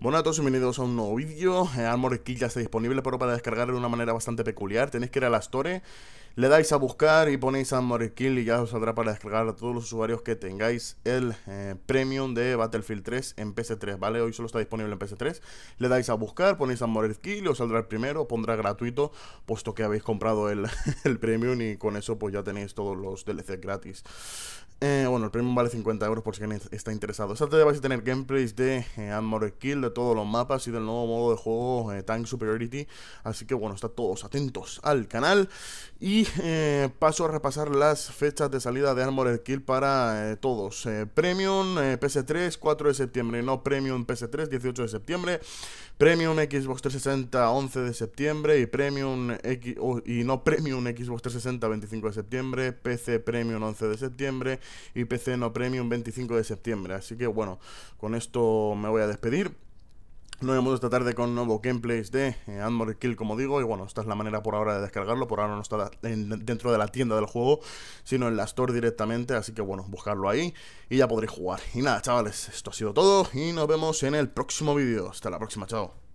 Bueno a todos bienvenidos a un nuevo vídeo eh, Armored Kill ya está disponible pero para descargarlo de una manera bastante peculiar Tenéis que ir a la Store, le dais a buscar y ponéis Armor Kill y ya os saldrá para descargar a todos los usuarios que tengáis el eh, Premium de Battlefield 3 en PS3, ¿vale? Hoy solo está disponible en PS3 Le dais a buscar, ponéis Armor Kill y os saldrá el primero, pondrá gratuito puesto que habéis comprado el, Premium y con eso pues ya tenéis todos los DLC gratis eh, Bueno, el Premium vale 50 euros por si está interesado sea, te vais a tener gameplays de Armored Kill todos los mapas y del nuevo modo de juego eh, Tank Superiority. Así que bueno, está todos atentos al canal. Y eh, paso a repasar las fechas de salida de Armored Kill para eh, todos. Premium PS3, 4 de septiembre. No Premium PS3, 18 de septiembre. Premium Xbox 360, 11 de septiembre. Y Premium X, oh, y no Premium Xbox 360, 25 de septiembre. PC Premium, 11 de septiembre. Y PC no Premium, 25 de septiembre. Así que bueno, con esto me voy a despedir. Nos vemos esta tarde con nuevo gameplays de eh, Armored Kill, como digo, y bueno, esta es la manera por ahora de descargarlo, por ahora no está dentro de la tienda del juego, sino en la Store directamente, así que bueno, buscarlo ahí y ya podréis jugar. Y nada, chavales, esto ha sido todo y nos vemos en el próximo vídeo. Hasta la próxima, chao.